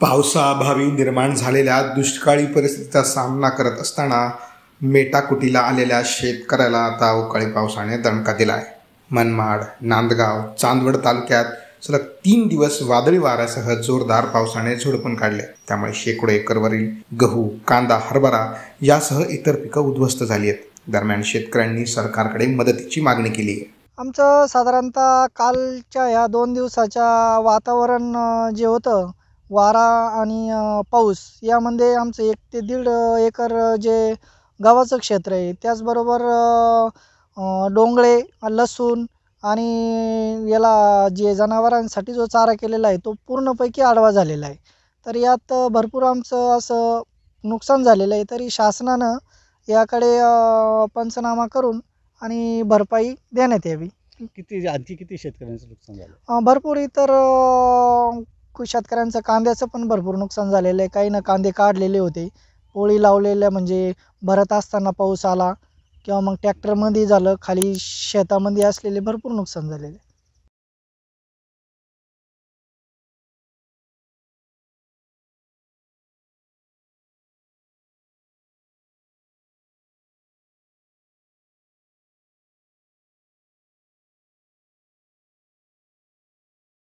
पावसाअभावी निर्माण झालेल्या दुष्काळी परिस्थितीचा सामना करत असताना मेटाकुटीला आलेल्या शेतकऱ्याला आता अवकाळी पावसाने दणका दिला आहे मनमाड नांदगाव चांदवड तालुक्यात सलग तीन दिवस वादळी वाऱ्यासह जोरदार पावसाने झोडपून काढले त्यामुळे शेकडो एकरवरील गहू कांदा हरभरा यासह इतर पिकं उद्ध्वस्त झाली आहेत दरम्यान शेतकऱ्यांनी सरकारकडे मदतीची मागणी केली आहे आमचं साधारणतः कालच्या या दोन दिवसाच्या वातावरण जे होतं वारा आणि पाऊस यामध्ये आमचं एक ते दीड एकर जे गावाचं क्षेत्र आहे त्याचबरोबर डोंगळे लसूण आणि याला जे जनावरांसाठी जो चारा केलेला आहे तो पूर्णपैकी आडवा झालेला आहे तर यात भरपूर आमचं असं नुकसान झालेलं आहे तरी शासनानं याकडे पंचनामा करून आणि भरपाई देण्यात यावी किती आणखी किती शेतकऱ्यांचं नुकसान झालं भरपूर इतर शेतकऱ्यांचं कांद्याचं पण भरपूर नुकसान झालेलं आहे काही ना कांदे काढलेले होते पोळी लावलेल्या म्हणजे भरत असताना पाऊस आला किंवा मग ट्रॅक्टरमध्ये झालं खाली शेतामध्ये असलेले भरपूर नुकसान झालेले